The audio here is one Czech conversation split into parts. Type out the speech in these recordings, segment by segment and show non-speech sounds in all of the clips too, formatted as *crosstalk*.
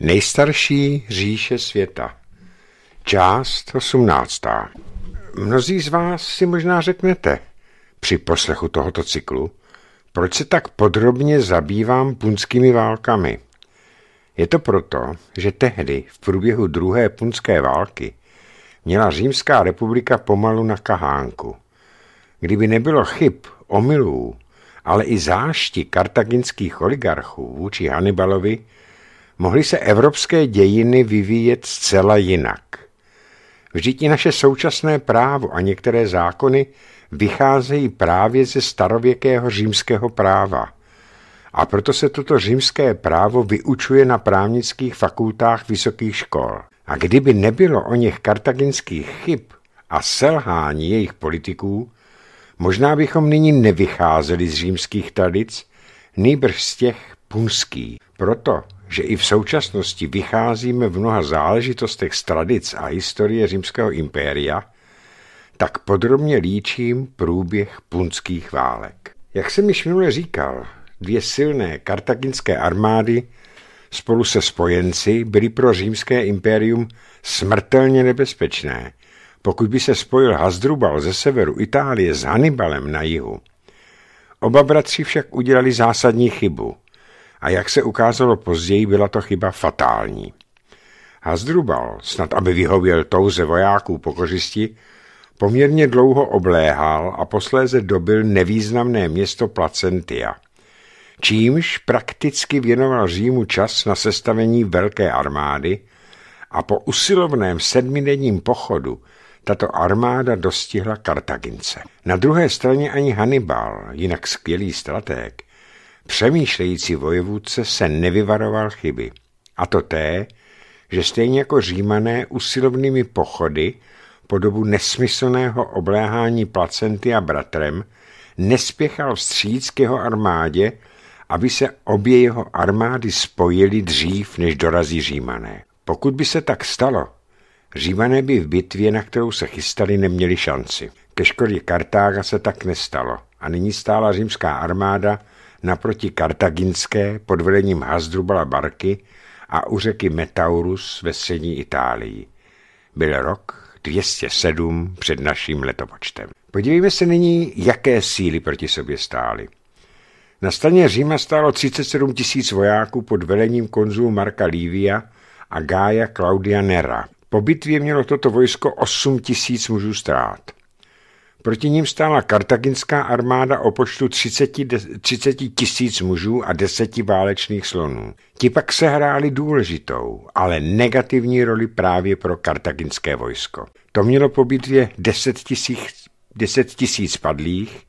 Nejstarší říše světa. Část 18. Mnozí z vás si možná řeknete při poslechu tohoto cyklu, proč se tak podrobně zabývám punskými válkami. Je to proto, že tehdy v průběhu druhé punské války měla Římská republika pomalu na kahánku. Kdyby nebylo chyb, omylů, ale i zášti kartaginských oligarchů vůči Hannibalovi, mohly se evropské dějiny vyvíjet zcela jinak. Vždyť i naše současné právo a některé zákony vycházejí právě ze starověkého římského práva. A proto se toto římské právo vyučuje na právnických fakultách vysokých škol. A kdyby nebylo o něch kartaginských chyb a selhání jejich politiků, možná bychom nyní nevycházeli z římských tradic, nejbrž z těch punských. Proto že i v současnosti vycházíme v mnoha záležitostech z tradic a historie římského impéria, tak podrobně líčím průběh punských válek. Jak jsem již minule říkal, dvě silné kartaginské armády spolu se spojenci byly pro římské impérium smrtelně nebezpečné, pokud by se spojil Hasdrubal ze severu Itálie s Hannibalem na jihu. Oba bratři však udělali zásadní chybu – a jak se ukázalo později, byla to chyba fatální. Hazdrubal, snad aby vyhověl touze vojáků po kořisti, poměrně dlouho obléhal a posléze dobil nevýznamné město Placentia, čímž prakticky věnoval Římu čas na sestavení velké armády a po usilovném sedmidenním pochodu tato armáda dostihla Kartagince. Na druhé straně ani Hannibal, jinak skvělý stratég, Přemýšlející vojevůdce se nevyvaroval chyby. A to té, že stejně jako římané usilovnými pochody po dobu nesmyslného obléhání placenty a bratrem nespěchal vstříc k jeho armádě, aby se obě jeho armády spojily dřív, než dorazí římané. Pokud by se tak stalo, římané by v bitvě, na kterou se chystali, neměli šanci. Ke škodě Kartága se tak nestalo a nyní stála římská armáda naproti Kartaginské pod velením Hasdrubala Barky a u řeky Metaurus ve střední Itálii. Byl rok 207 před naším letopočtem. Podívejme se nyní, jaké síly proti sobě stály. Na straně Říma stálo 37 tisíc vojáků pod velením konzulu Marka Lívia a Gája Claudia Nera. Po bitvě mělo toto vojsko 8 tisíc mužů ztrát. Proti ním stála kartaginská armáda o počtu 30, 30 tisíc mužů a 10 válečných slonů. Ti pak hráli důležitou, ale negativní roli právě pro kartaginské vojsko. To mělo po bitvě 10 tisíc, 10 tisíc padlých,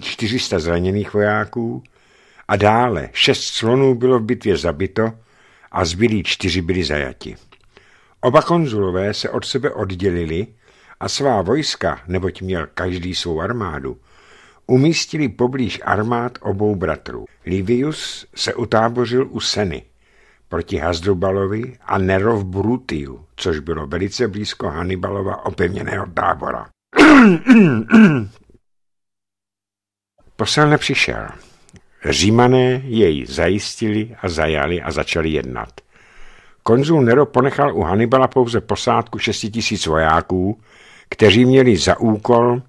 400 zraněných vojáků a dále 6 slonů bylo v bitvě zabito a zbylí čtyři byli zajati. Oba konzulové se od sebe oddělili a svá vojska, neboť měl každý svou armádu, umístili poblíž armád obou bratrů. Livius se utábořil u Seny proti Hasdrubalovi a Nerov Brutiu, což bylo velice blízko Hannibalova opevněného tábora. *clears throat* Posel nepřišel. Římané jej zajistili a zajali a začali jednat. Konzul Nero ponechal u Hannibala pouze posádku 6 tisíc vojáků, kteří měli za úkol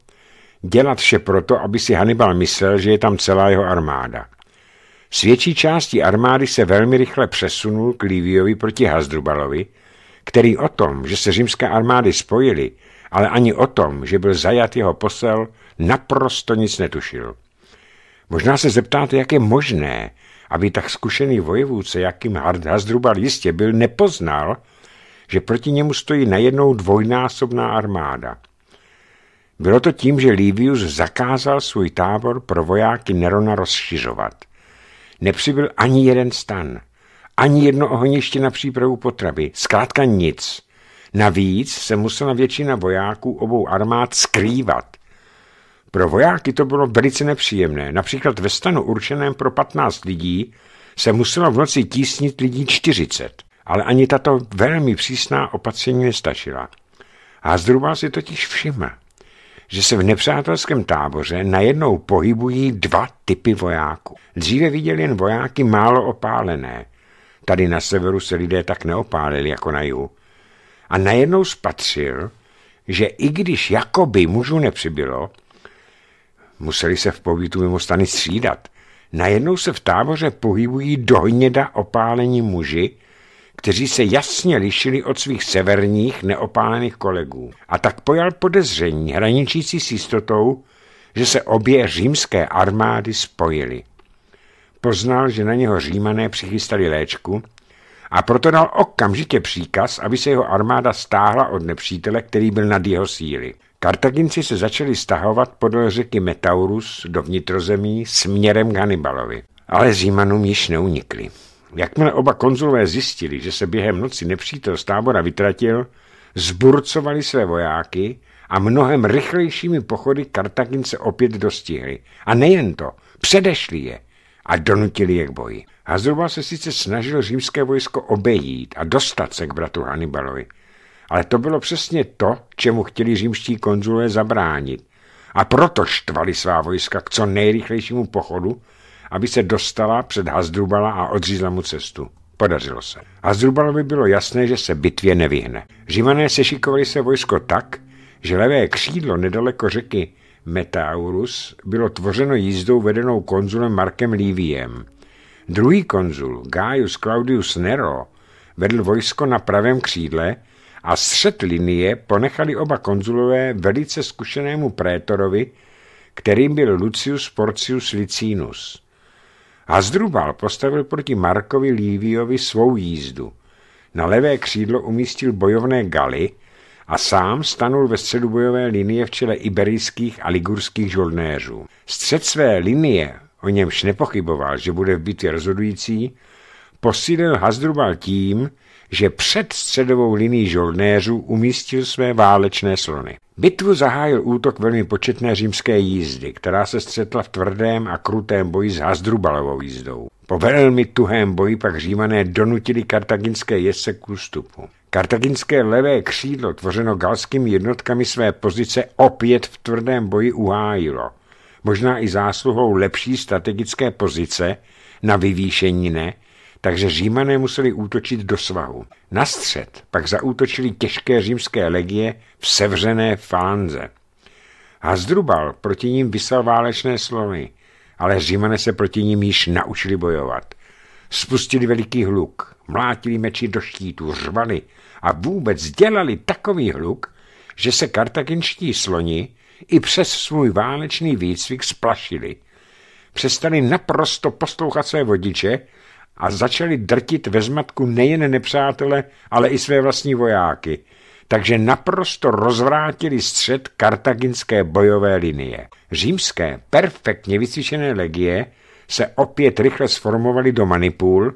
dělat vše proto, aby si Hannibal myslel, že je tam celá jeho armáda. S větší částí armády se velmi rychle přesunul k Líviovi proti Hasdrubalovi, který o tom, že se římské armády spojily, ale ani o tom, že byl zajat jeho posel, naprosto nic netušil. Možná se zeptáte, jak je možné, aby tak zkušený vojevůce, jakým Hasdrubal jistě byl, nepoznal, že proti němu stojí najednou dvojnásobná armáda. Bylo to tím, že Livius zakázal svůj tábor pro vojáky Nerona rozšiřovat. Nepřibyl ani jeden stan, ani jedno ohniště na přípravu potravy, zkrátka nic. Navíc se musela většina vojáků obou armád skrývat. Pro vojáky to bylo velice nepříjemné. Například ve stanu určeném pro 15 lidí se muselo v noci tísnit lidí 40. Ale ani tato velmi přísná opatření nestačila. Hazdruba si totiž všiml, že se v nepřátelském táboře najednou pohybují dva typy vojáků. Dříve viděl jen vojáky málo opálené. Tady na severu se lidé tak neopálili jako na jihu. A najednou spatřil, že i když jakoby mužů nepřibylo, museli se v povítu mimo stany střídat. Najednou se v táboře pohybují dohněda opálení muži kteří se jasně lišili od svých severních neopálených kolegů. A tak pojal podezření hraničící s jistotou, že se obě římské armády spojily. Poznal, že na něho římané přichystali léčku a proto dal okamžitě příkaz, aby se jeho armáda stáhla od nepřítele, který byl nad jeho síly. Kartaginci se začali stahovat podle řeky Metaurus do vnitrozemí směrem k Hannibalovi, ale Římanům již neunikli. Jakmile oba konzulové zjistili, že se během noci nepřítel z tábora vytratil, zburcovali své vojáky a mnohem rychlejšími pochody Kartagince opět dostihli. A nejen to, předešli je a donutili je k boji. Hazruba se sice snažil římské vojsko obejít a dostat se k bratu Hannibalovi, ale to bylo přesně to, čemu chtěli římští konzulové zabránit. A proto štvali svá vojska k co nejrychlejšímu pochodu, aby se dostala před Hazdrubala a odřízla mu cestu. Podařilo se. Hazdrubalovi bylo jasné, že se bitvě nevyhne. Živané sešikovali se vojsko tak, že levé křídlo nedaleko řeky Metaurus bylo tvořeno jízdou vedenou konzulem Markem Líviem. Druhý konzul, Gaius Claudius Nero, vedl vojsko na pravém křídle a střed linie ponechali oba konzulové velice zkušenému prétorovi, kterým byl Lucius Porcius Licinus. Hazdrubal postavil proti Markovi Líviovi svou jízdu. Na levé křídlo umístil bojovné gali a sám stanul ve středu bojové linie v čele iberijských a ligurských žolnéřů. Střed své linie, o němž nepochyboval, že bude v bitvě rozhodující, posílil Hazdrubal tím, že před středovou linií žolnéřů umístil své válečné slony. Bitvu zahájil útok velmi početné římské jízdy, která se střetla v tvrdém a krutém boji s Hazdrubalovou jízdou. Po velmi tuhém boji pak římané donutili kartaginské jezdce k ústupu. Kartaginské levé křídlo, tvořeno galskými jednotkami své pozice, opět v tvrdém boji uhájilo. Možná i zásluhou lepší strategické pozice, na ne takže římané museli útočit do svahu. Na střed pak zaútočili těžké římské legie v sevřené falanze. Hazdrubal proti ním vysal válečné slony. ale římané se proti ním již naučili bojovat. Spustili veliký hluk, mlátili meči do štítů, řvali a vůbec dělali takový hluk, že se kartaginští sloni i přes svůj válečný výcvik splašili. Přestali naprosto poslouchat své vodiče a začali drtit ve zmatku nejen nepřátele, ale i své vlastní vojáky, takže naprosto rozvrátili střed kartaginské bojové linie. Římské, perfektně vycvičené legie se opět rychle sformovaly do manipul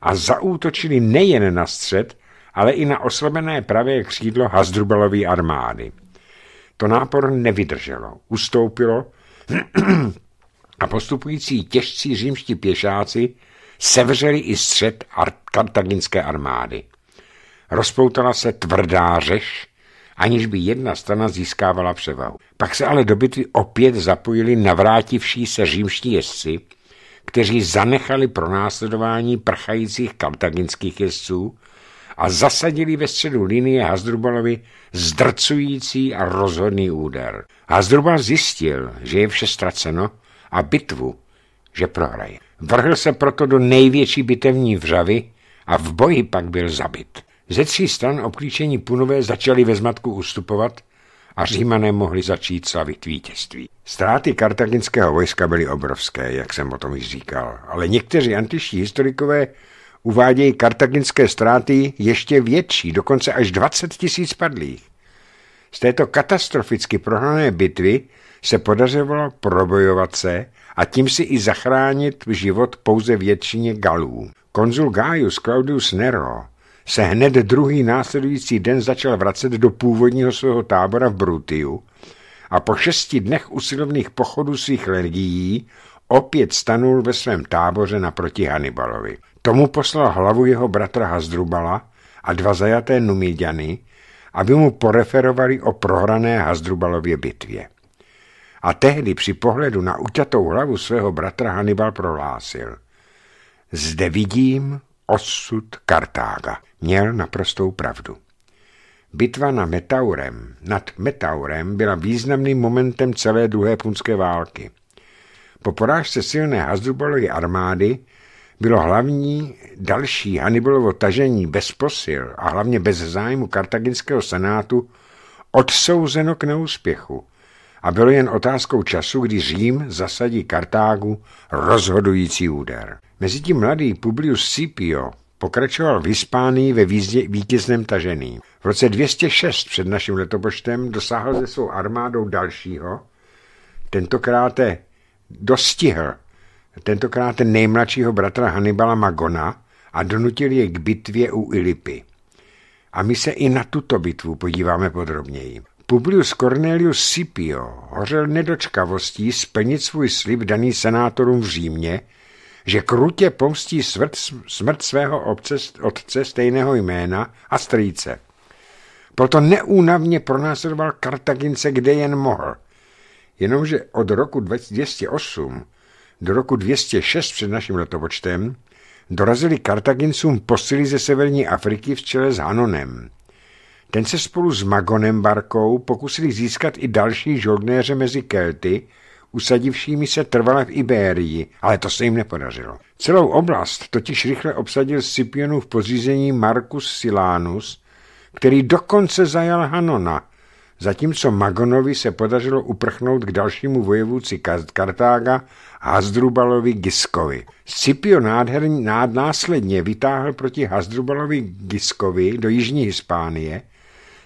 a zaútočili nejen na střed, ale i na oslabené pravé křídlo Hasdrubalové armády. To nápor nevydrželo, ustoupilo *clears throat* a postupující těžcí římští pěšáci sevřeli i střed kartaginské armády. Rozpoutala se tvrdá řeš, aniž by jedna strana získávala převahu. Pak se ale do bitvy opět zapojili navrátivší se římští jezdci, kteří zanechali pronásledování prchajících kartaginských jezdců a zasadili ve středu linie Hasdrubalovi zdrcující a rozhodný úder. Hasdrubal zjistil, že je vše ztraceno a bitvu, že prohraje. Vrhl se proto do největší bitevní vřavy a v boji pak byl zabit. Ze tří stran obklíčení punové začali ve zmatku ustupovat a římané mohli začít slavit vítězství. Ztráty kartaginského vojska byly obrovské, jak jsem o tom již říkal, ale někteří antiští historikové uvádějí kartaginské ztráty ještě větší, dokonce až 20 tisíc padlých. Z této katastroficky prohrané bitvy se podařilo probojovat se a tím si i zachránit život pouze většině Galů. Konzul Gaius Claudius Nero se hned druhý následující den začal vracet do původního svého tábora v Brutiu a po šesti dnech usilovných pochodů svých legií opět stanul ve svém táboře naproti Hannibalovi. Tomu poslal hlavu jeho bratra Hazdrubala a dva zajaté Numidiany, aby mu poreferovali o prohrané Hazdrubalově bitvě a tehdy při pohledu na uťatou hlavu svého bratra Hannibal prohlásil. Zde vidím osud Kartága. Měl naprostou pravdu. Bitva na Metaurem, nad Metaurem byla významným momentem celé druhé punské války. Po porážce silné Hasdubalovy armády bylo hlavní další Hannibalovo tažení bez posil a hlavně bez zájmu kartaginského senátu odsouzeno k neúspěchu a bylo jen otázkou času, kdy Řím zasadí Kartágu rozhodující úder. Mezitím mladý Publius Scipio pokračoval v Hispánii ve výzdě vítězném tažený. V roce 206 před naším letopočtem dosáhl se svou armádou dalšího, tentokrát dostihl, tentokrát nejmladšího bratra Hannibala Magona a donutil jej k bitvě u Ilipy. A my se i na tuto bitvu podíváme podrobněji. Publius Cornelius Scipio hořel nedočkavostí splnit svůj slib daný senátorům v Římě, že krutě pomstí smrt, smrt svého obce, otce stejného jména a strýce. Proto neúnavně pronásledoval Kartagince, kde jen mohl. Jenomže od roku 208 do roku 206 před naším letopočtem dorazili Kartagincům posily ze severní Afriky v čele s Hanonem. Ten se spolu s Magonem Barkou pokusili získat i další žoldnéře mezi Kelty, usadivšími se trvale v Ibérii, ale to se jim nepodařilo. Celou oblast totiž rychle obsadil Scipionu v pořízení Marcus Silanus, který dokonce zajal Hanona, zatímco Magonovi se podařilo uprchnout k dalšímu vojevůci Kartága Hazdrubalovi Giskovi. Scipio nádherně následně vytáhl proti Hazdrubalovi Giskovi do jižní Hispánie,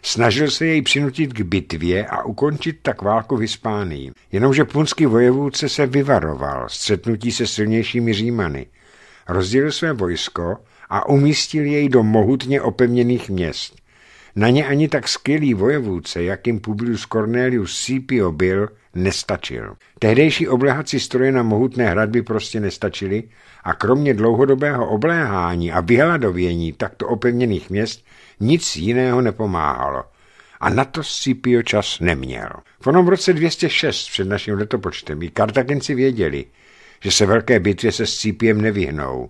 Snažil se jej přinutit k bitvě a ukončit tak válku v Hispánii. Jenomže punský vojevůdce se vyvaroval střetnutí se silnějšími Římany. Rozdělil své vojsko a umístil jej do mohutně opevněných měst. Na ně ani tak skvělý vojevůdce, jakým Publius Cornelius Scipio byl, nestačil. Tehdejší oblehací stroje na mohutné hradby prostě nestačily a kromě dlouhodobého obléhání a vyhladovění takto opevněných měst nic jiného nepomáhalo. A na to Scipio čas neměl. V onom roce 206 před naším letopočtem i Kartagenci věděli, že se velké bitvě se Scipiem nevyhnou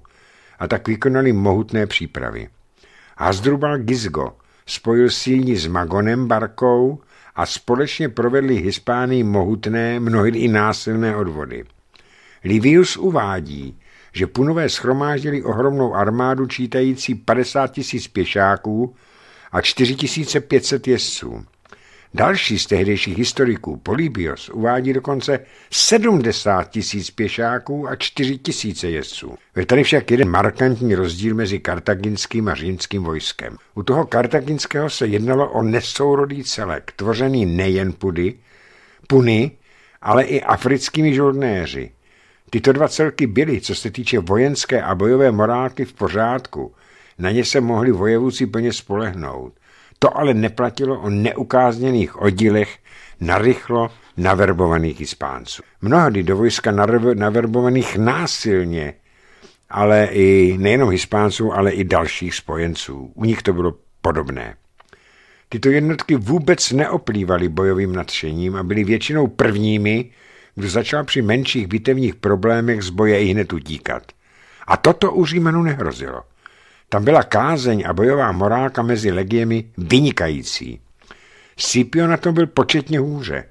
a tak vykonali mohutné přípravy. Hasdrubal Gizgo, spojil síni s Magonem Barkou a společně provedli Hispánii mohutné, mnohdy i násilné odvody. Livius uvádí, že punové schromáždili ohromnou armádu čítající 50 tisíc pěšáků a 4500 jezdců. Další z tehdejších historiků, Polybios, uvádí dokonce 70 tisíc pěšáků a 4 tisíce jezdců. Je tady však jeden markantní rozdíl mezi kartaginským a římským vojskem. U toho kartaginského se jednalo o nesourodý celek, tvořený nejen pudy, puny, ale i africkými žoldnéři. Tyto dva celky byly, co se týče vojenské a bojové morálky, v pořádku. Na ně se mohli vojevůci plně spolehnout. To ale neplatilo o neukázněných oddílech narychlo naverbovaných Hispánců. Mnohdy do vojska naverbovaných násilně, ale i nejenom Hispánců, ale i dalších spojenců. U nich to bylo podobné. Tyto jednotky vůbec neoplývaly bojovým nadšením a byly většinou prvními, kdo začal při menších bitevních problémech z boje i hned utíkat. A toto u Římanů nehrozilo. Tam byla kázeň a bojová morálka mezi legiemi vynikající. Scipio na tom byl početně hůře.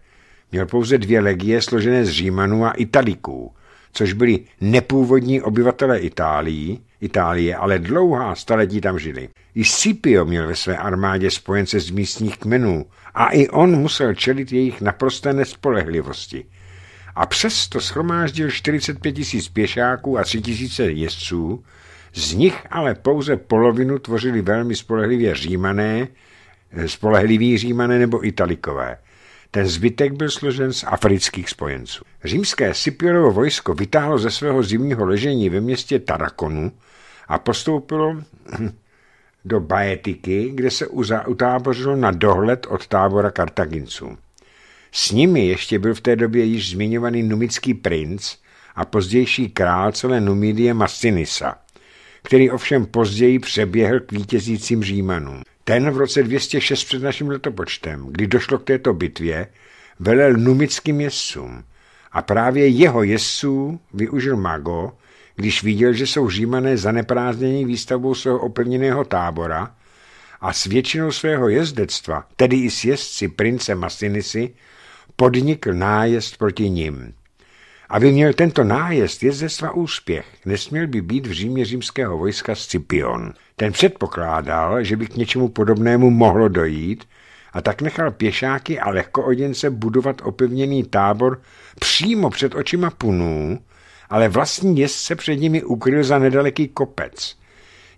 Měl pouze dvě legie složené z Římanů a Italiků, což byli nepůvodní obyvatelé Itálii, Itálie, ale dlouhá staletí tam žili. I Scipio měl ve své armádě spojence z místních kmenů a i on musel čelit jejich naprosté nespolehlivosti. A přesto schromáždil 45 tisíc pěšáků a 3 tisíce jezdců, z nich ale pouze polovinu tvořili velmi spolehlivě římané, eh, spolehliví římané nebo italikové. Ten zbytek byl složen z afrických spojenců. Římské Sipiorovo vojsko vytáhlo ze svého zimního ležení ve městě Tarakonu a postoupilo *clears throat* do Baetiky, kde se utábořilo na dohled od tábora Kartaginců. S nimi ještě byl v té době již zmiňovaný numický princ a pozdější král celé Numidie Mastinisa který ovšem později přeběhl k vítězícím Římanům. Ten v roce 206 před naším letopočtem, kdy došlo k této bitvě, velel numickým jezdcům a právě jeho jezdců využil Mago, když viděl, že jsou římané zaneprázdnění výstavbou svého opevněného tábora a s většinou svého jezdectva, tedy i s jezdci prince Masinisy, podnikl nájezd proti nim. Aby měl tento nájezd jezdectva úspěch, nesměl by být v Římě římského vojska Scipion. Ten předpokládal, že by k něčemu podobnému mohlo dojít a tak nechal pěšáky a lehkooděnce budovat opevněný tábor přímo před očima punů, ale vlastní jezd se před nimi ukryl za nedaleký kopec.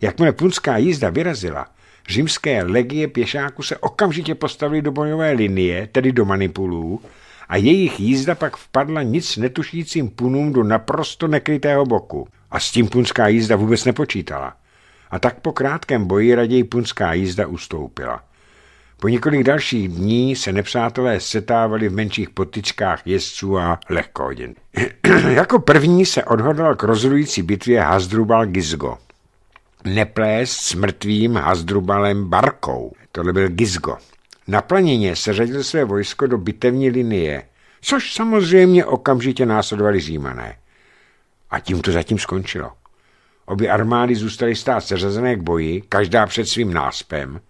Jakmile punská jízda vyrazila, římské legie pěšáků se okamžitě postavili do bojové linie, tedy do manipulů, a jejich jízda pak vpadla nic netušícím punům do naprosto nekrytého boku. A s tím punská jízda vůbec nepočítala. A tak po krátkém boji raději punská jízda ustoupila. Po několik dalších dní se nepřátelé setávali v menších potičkách jezdců a lehkohodin. *clears throat* jako první se odhodlal k rozhodující bitvě Hazdrubal Gizgo. Neplést s mrtvým Hazdrubalem Barkou. Tohle byl Gizgo. Na planině své vojsko do bitevní linie, což samozřejmě okamžitě následovali římané. A tím to zatím skončilo. Obě armády zůstaly stát seřazené k boji, každá před svým náspem,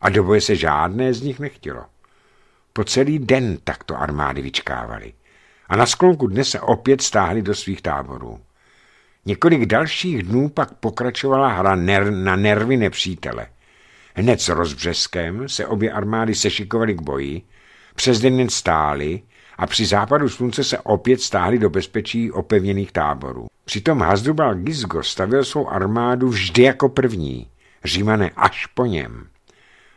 a do boje se žádné z nich nechtělo. Po celý den takto armády vyčkávali a na sklonku dne se opět stáhli do svých táborů. Několik dalších dnů pak pokračovala hra ner- na nervy nepřítele – Hned s rozbřeskem se obě armády sešikovaly k boji, přes den stály a při západu slunce se opět stáhly do bezpečí opevněných táborů. Přitom Hasdrubal Gizgo stavil svou armádu vždy jako první, římané až po něm.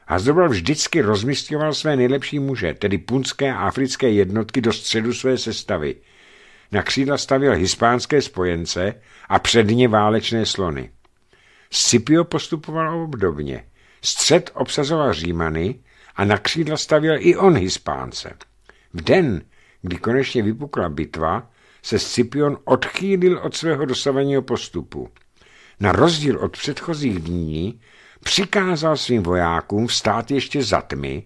Hasdrubal vždycky rozmysťoval své nejlepší muže, tedy punské a africké jednotky do středu své sestavy. Na křídla stavil hispánské spojence a předně válečné slony. Scipio postupoval obdobně. Střed obsazoval Římany a na křídla stavěl i on Hispánce. V den, kdy konečně vypukla bitva, se Scipion odchýlil od svého dosavadního postupu. Na rozdíl od předchozích dní přikázal svým vojákům vstát ještě za tmy,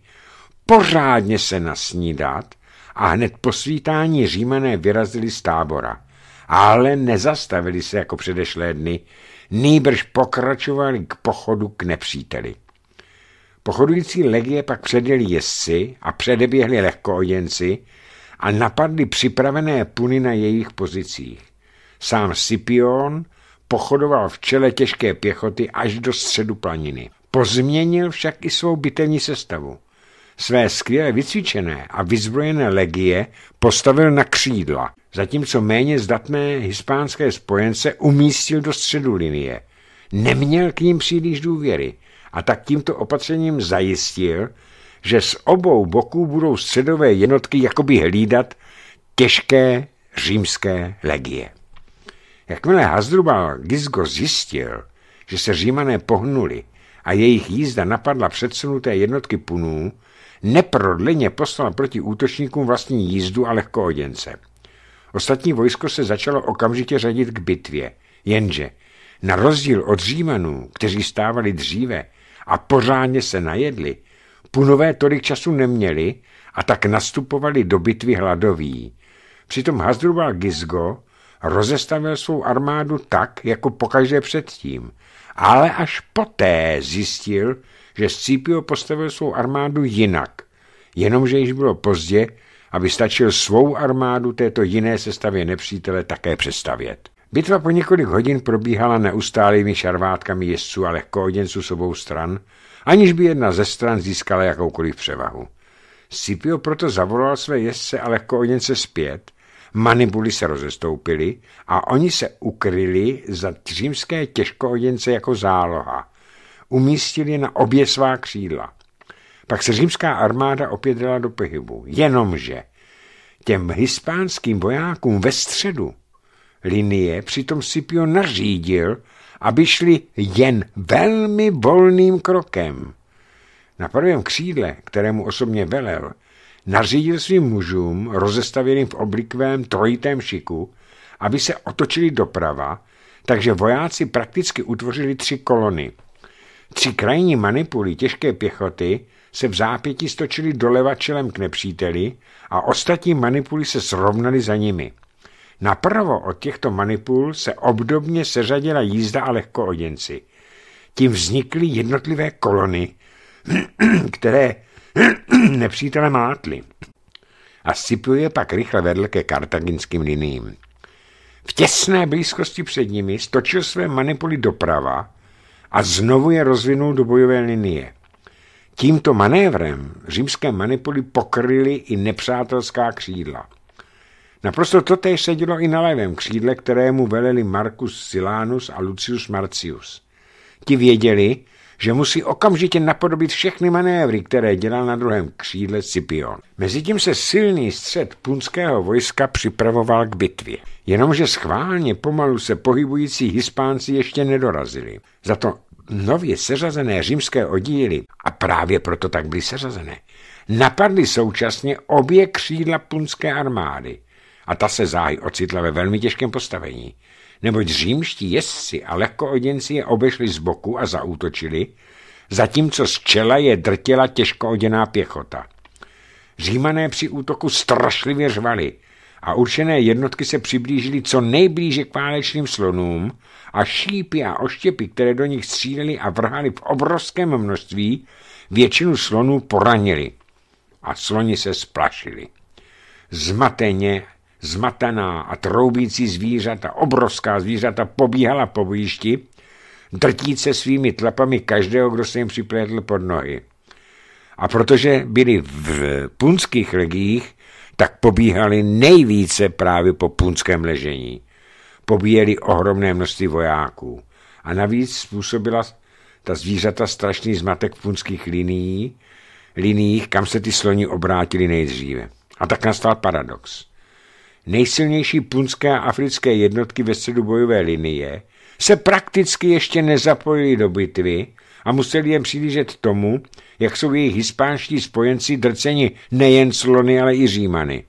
pořádně se nasnídat a hned po svítání římané vyrazili z tábora. Ale nezastavili se jako předešlé dny, nýbrž pokračovali k pochodu k nepříteli. Pochodující legie pak předjeli jezdci a předeběhli lehkooděnci a napadli připravené puny na jejich pozicích. Sám Sipion pochodoval v čele těžké pěchoty až do středu planiny. Pozměnil však i svou bytelní sestavu. Své skvěle vycvičené a vyzbrojené legie postavil na křídla, zatímco méně zdatné hispánské spojence umístil do středu linie. Neměl k ním příliš důvěry – a tak tímto opatřením zajistil, že z obou boků budou středové jednotky jakoby hlídat těžké římské legie. Jakmile Hasdrubal Gizgo zjistil, že se římané pohnuli a jejich jízda napadla předsunuté jednotky punů, neprodleně poslal proti útočníkům vlastní jízdu a lehkooděnce. Ostatní vojsko se začalo okamžitě řadit k bitvě, jenže na rozdíl od římanů, kteří stávali dříve, a pořádně se najedli, punové tolik času neměli a tak nastupovali do bitvy hladoví. Přitom Hasdrubal Gizgo rozestavil svou armádu tak, jako pokaždé předtím, ale až poté zjistil, že Scipio postavil svou armádu jinak, jenomže již bylo pozdě, aby stačil svou armádu této jiné sestavě nepřítele také přestavět. Bitva po několik hodin probíhala neustálými šarvátkami jezdců a lehkooděnců s obou stran, aniž by jedna ze stran získala jakoukoliv převahu. Scipio proto zavolal své jezdce a lehkooděnce zpět, manibuly se rozestoupily a oni se ukryli za římské těžkooděnce jako záloha. Umístili na obě svá křídla. Pak se římská armáda opět dala do pohybu. Jenomže těm hispánským vojákům ve středu linie přitom Scipio nařídil, aby šli jen velmi volným krokem. Na prvém křídle, kterému osobně velel, nařídil svým mužům, rozestavěným v oblikvém trojitém šiku, aby se otočili doprava, takže vojáci prakticky utvořili tři kolony. Tři krajní manipuly těžké pěchoty se v zápěti stočili doleva čelem k nepříteli a ostatní manipuly se srovnaly za nimi. Naprvo od těchto manipul se obdobně seřadila jízda a lehkooděnci. Tím vznikly jednotlivé kolony, *clears throat* které *clears throat* nepřítele mátly. A Scipio pak rychle vedl ke kartaginským liním. V těsné blízkosti před nimi stočil své manipuly doprava a znovu je rozvinul do bojové linie. Tímto manévrem římské manipuly pokryly i nepřátelská křídla. Naprosto totéž se dělo i na levém křídle, kterému veleli Marcus Silanus a Lucius Marcius. Ti věděli, že musí okamžitě napodobit všechny manévry, které dělal na druhém křídle Scipion. Mezitím se silný střed punského vojska připravoval k bitvě. Jenomže schválně pomalu se pohybující hispánci ještě nedorazili. Za to nově seřazené římské oddíly, a právě proto tak byly seřazené, napadly současně obě křídla punské armády – a ta se záhy ocitla ve velmi těžkém postavení, neboť římští jezdci a lehkooděnci je obešli z boku a zaútočili, zatímco z čela je drtěla těžkooděná pěchota. Římané při útoku strašlivě řvali a určené jednotky se přiblížily co nejblíže k válečným slonům a šípy a oštěpy, které do nich stříleli a vrhali v obrovském množství, většinu slonů poranili a sloni se splašili. Zmateně zmataná a troubící zvířata, obrovská zvířata, pobíhala po výšti, drtít se svými tlapami každého, kdo se jim připlétl pod nohy. A protože byli v punských legích, tak pobíhali nejvíce právě po punském ležení. Pobíjeli ohromné množství vojáků. A navíc způsobila ta zvířata strašný zmatek v punských linií, liniích, kam se ty sloni obrátili nejdříve. A tak nastal paradox nejsilnější punské a africké jednotky ve středu bojové linie, se prakticky ještě nezapojili do bitvy a museli jen přilížet tomu, jak jsou jejich hispánští spojenci drceni nejen slony, ale i římany.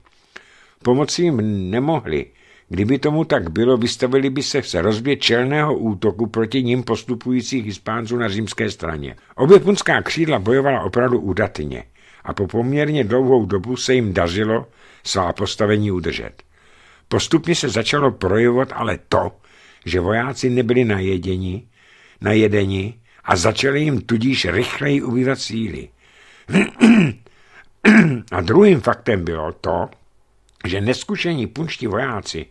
Pomoci jim nemohli. Kdyby tomu tak bylo, vystavili by se v rozbě čelného útoku proti ním postupujících hispánců na římské straně. Obě punská křídla bojovala opravdu údatně a po poměrně dlouhou dobu se jim dařilo svá postavení udržet. Postupně se začalo projevovat ale to, že vojáci nebyli na jedení, na jedení, a začali jim tudíž rychleji ubývat síly. A druhým faktem bylo to, že neskušení punští vojáci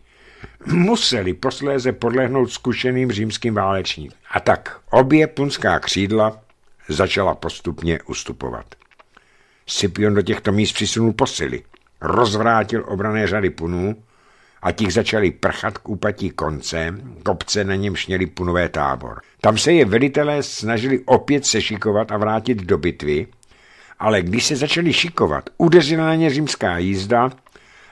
museli posléze podlehnout zkušeným římským válečníkům. A tak obě punská křídla začala postupně ustupovat. Scipion do těchto míst přisunul posily, rozvrátil obrané řady punů a těch začali prchat k úpatí konce, kopce na něm šněli punové tábor. Tam se je velitelé snažili opět sešikovat a vrátit do bitvy, ale když se začali šikovat, udeřila na ně římská jízda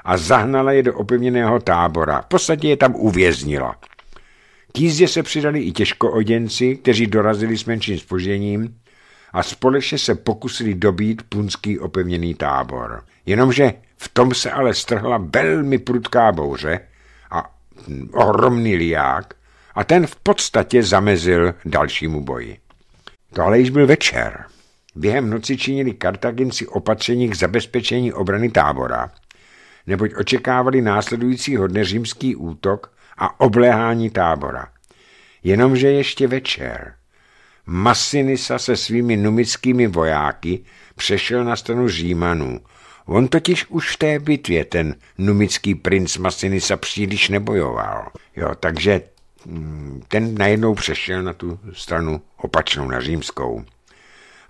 a zahnala je do opevněného tábora. V podstatě je tam uvěznila. K jízdě se přidali i těžkooděnci, kteří dorazili s menším spožením a společně se pokusili dobít punský opevněný tábor. Jenomže v tom se ale strhla velmi prudká bouře a ohromný liák a ten v podstatě zamezil dalšímu boji. To ale již byl večer. Během noci činili Kartaginci opatření k zabezpečení obrany tábora, neboť očekávali následujícího dne římský útok a obléhání tábora. Jenomže ještě večer. Masinisa se svými numickými vojáky přešel na stranu Římanů. On totiž už v té bitvě ten numický princ Masinisa příliš nebojoval. Jo, takže mm, ten najednou přešel na tu stranu opačnou, na římskou.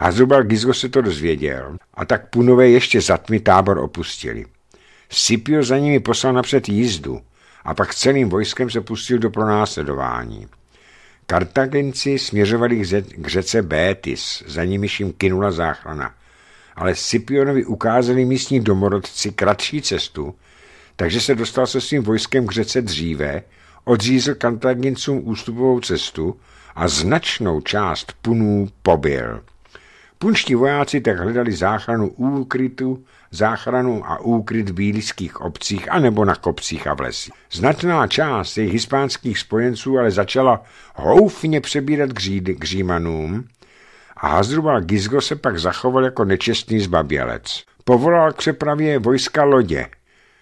zhruba Gizgo se to dozvěděl a tak punové ještě za tmy tábor opustili. Scipio za nimi poslal napřed jízdu a pak celým vojskem se pustil do pronásledování. Kartagenci směřovali k řece Bétis, za nimiž jim kynula záchrana. Ale Scipionovi ukázali místní domorodci kratší cestu, takže se dostal se svým vojskem k řece dříve, odřízl Kartagincům ústupovou cestu a značnou část punů pobil. Punští vojáci tak hledali záchranu úkrytu záchranu a úkryt v bílických obcích anebo na kopcích a v lesích. Znatná část jejich hispánských spojenců ale začala houfně přebírat k, Římanům a Hazrubal Gizgo se pak zachoval jako nečestný zbabělec. Povolal k přepravě vojska lodě,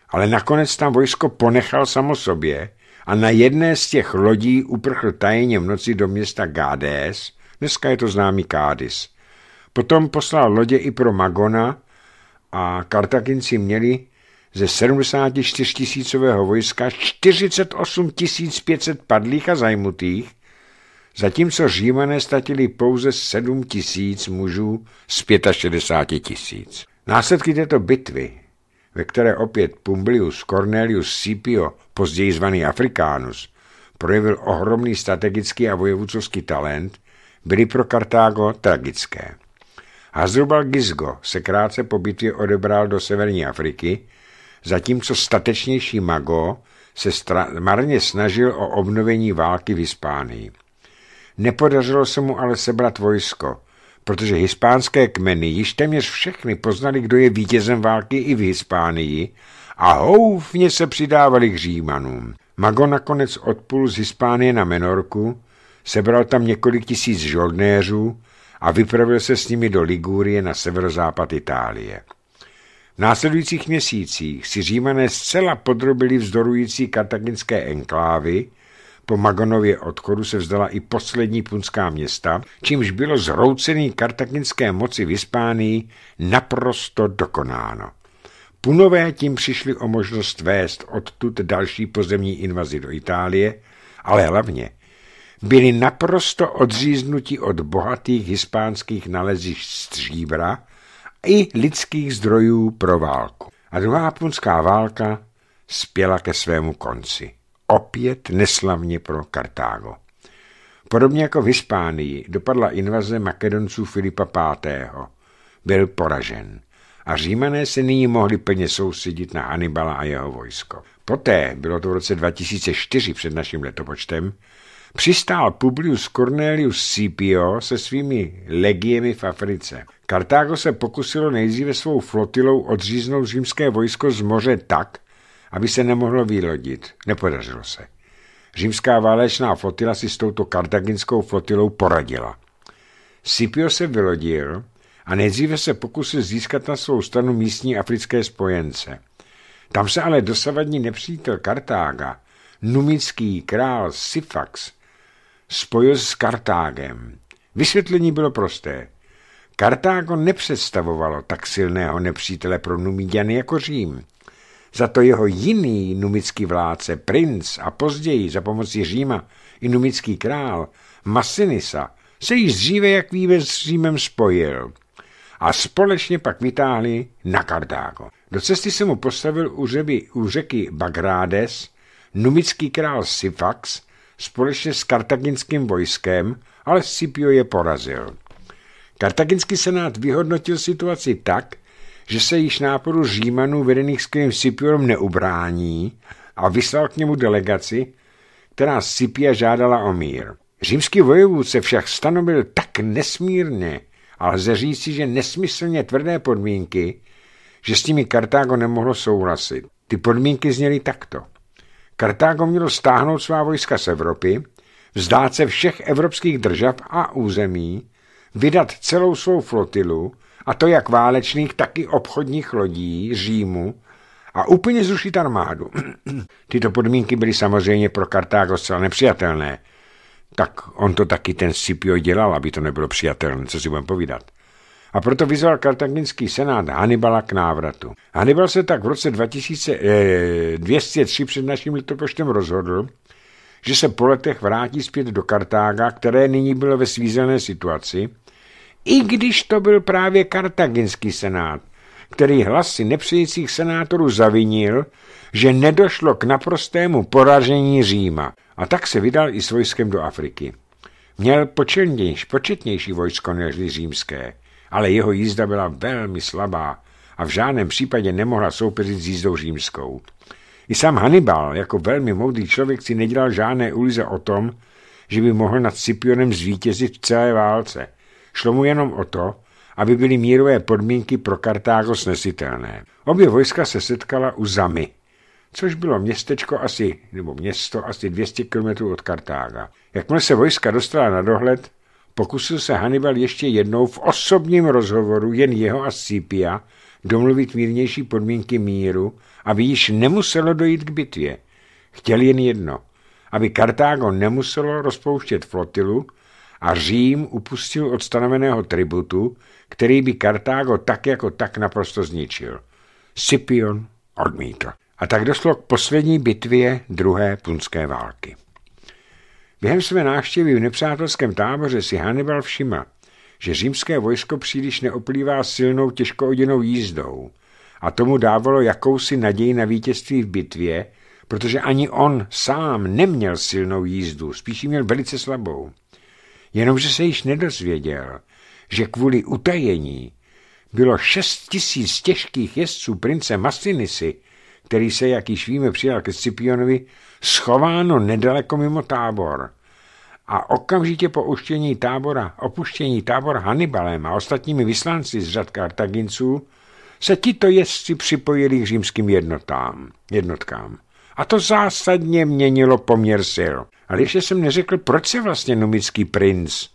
ale nakonec tam vojsko ponechal samo sobě a na jedné z těch lodí uprchl tajně v noci do města Gádés, dneska je to známý Kádis. Potom poslal lodě i pro Magona, a kartakinci měli ze 74 tisícového vojska 48 500 padlých a zajmutých, zatímco římané statili pouze 7 tisíc mužů z 65 tisíc. Následky této bitvy, ve které opět Pumblius Cornelius Scipio, později zvaný Afrikánus, projevil ohromný strategický a vojevůcovský talent, byly pro Kartágo tragické. Hazrubal Gizgo se krátce po bitvě odebral do severní Afriky, zatímco statečnější Mago se marně snažil o obnovení války v Hispánii. Nepodařilo se mu ale sebrat vojsko, protože hispánské kmeny již téměř všechny poznali, kdo je vítězem války i v Hispánii a houfně se přidávali k Římanům. Mago nakonec odpůl z Hispánie na Menorku, sebral tam několik tisíc žoldnéřů a vypravil se s nimi do Ligurie na severozápad Itálie. V následujících měsících si římané zcela podrobili vzdorující kartaginské enklávy, po Magonově odchodu se vzdala i poslední punská města, čímž bylo zroucený kartaginské moci v Hispánii naprosto dokonáno. Punové tím přišli o možnost vést odtud další pozemní invazi do Itálie, ale hlavně byli naprosto odříznuti od bohatých hispánských nalezišť stříbra i lidských zdrojů pro válku. A druhá punská válka spěla ke svému konci. Opět neslavně pro Kartágo. Podobně jako v Hispánii dopadla invaze Makedonců Filipa V. Byl poražen a římané se nyní mohli plně sousedit na Hannibala a jeho vojsko. Poté, bylo to v roce 2004 před naším letopočtem, přistál Publius Cornelius Scipio se svými legiemi v Africe. Kartágo se pokusilo nejdříve svou flotilou odříznout římské vojsko z moře tak, aby se nemohlo vylodit. Nepodařilo se. Římská válečná flotila si s touto kartaginskou flotilou poradila. Scipio se vylodil a nejdříve se pokusil získat na svou stranu místní africké spojence. Tam se ale dosavadní nepřítel Kartága, numický král Sifax, spojil s Kartágem. Vysvětlení bylo prosté. Kartágo nepředstavovalo tak silného nepřítele pro Numidiany jako Řím. Za to jeho jiný numický vládce, princ a později za pomoci Říma i numický král, Masinisa, se již dříve, jak víme, s Římem spojil a společně pak vytáhli na Kartágo. Do cesty se mu postavil u, řeby, u řeky Bagrádes numický král Sifax společně s kartaginským vojskem, ale Scipio je porazil. Kartaginský senát vyhodnotil situaci tak, že se již náporu Římanů vedených skvělým Scipiorem neubrání a vyslal k němu delegaci, která Scipia žádala o mír. Římský vojevůdce však stanovil tak nesmírně, ale lze říci, že nesmyslně tvrdé podmínky, že s nimi Kartágo nemohlo souhlasit. Ty podmínky zněly takto. Kartágo mělo stáhnout svá vojska z Evropy, vzdát se všech evropských držav a území, vydat celou svou flotilu, a to jak válečných, tak i obchodních lodí Římu a úplně zrušit armádu. *clears throat* Tyto podmínky byly samozřejmě pro Kartágo zcela nepřijatelné. Tak on to taky ten Scipio dělal, aby to nebylo přijatelné, co si budeme povídat a proto vyzval kartaginský senát Hannibala k návratu. Hannibal se tak v roce 2203 eh, před naším letopočtem rozhodl, že se po letech vrátí zpět do Kartága, které nyní bylo ve svízelné situaci, i když to byl právě kartaginský senát, který hlasy nepřijících senátorů zavinil, že nedošlo k naprostému poražení Říma a tak se vydal i s vojskem do Afriky. Měl početnější, početnější vojsko než římské ale jeho jízda byla velmi slabá a v žádném případě nemohla soupeřit s jízdou římskou. I sám Hannibal, jako velmi moudrý člověk, si nedělal žádné iluze o tom, že by mohl nad Scipionem zvítězit v celé válce. Šlo mu jenom o to, aby byly mírové podmínky pro Kartágo snesitelné. Obě vojska se setkala u Zamy, což bylo městečko asi, nebo město asi 200 km od Kartága. Jakmile se vojska dostala na dohled, Pokusil se Hannibal ještě jednou v osobním rozhovoru jen jeho a Scipia domluvit mírnější podmínky míru, aby již nemuselo dojít k bitvě. Chtěl jen jedno, aby Kartágo nemuselo rozpouštět flotilu a Řím upustil od stanoveného tributu, který by Kartágo tak jako tak naprosto zničil. Scipion odmítl. A tak došlo k poslední bitvě druhé punské války. Během své návštěvy v nepřátelském táboře si Hannibal všiml, že římské vojsko příliš neoplývá silnou těžkooděnou jízdou a tomu dávalo jakousi naději na vítězství v bitvě, protože ani on sám neměl silnou jízdu, spíš ji měl velice slabou. Jenomže se již nedozvěděl, že kvůli utajení bylo šest tisíc těžkých jezdců prince Mastinisy, který se, jak již víme, přijal ke Scipionovi, schováno nedaleko mimo tábor a okamžitě po uštění tábora, opuštění tábora Hannibalem a ostatními vyslanci z řad Kartaginců se tito jezdci připojili k římským jednotám, jednotkám. A to zásadně měnilo poměr sil. Ale ještě jsem neřekl, proč se vlastně numický princ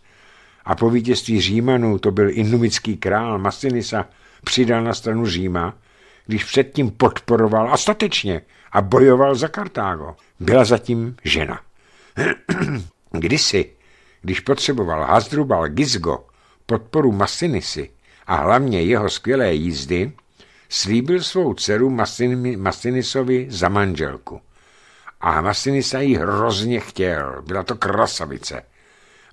a po vítězství Římanů to byl i numický král Masinisa přidal na stranu Říma, když předtím podporoval a statečně a bojoval za Kartágo. Byla zatím žena. *clears throat* Kdysi, když potřeboval Hasdrubal Gizgo podporu Masinisy a hlavně jeho skvělé jízdy, slíbil svou dceru Masinisovi za manželku. A Masinisa ji hrozně chtěl, byla to krasavice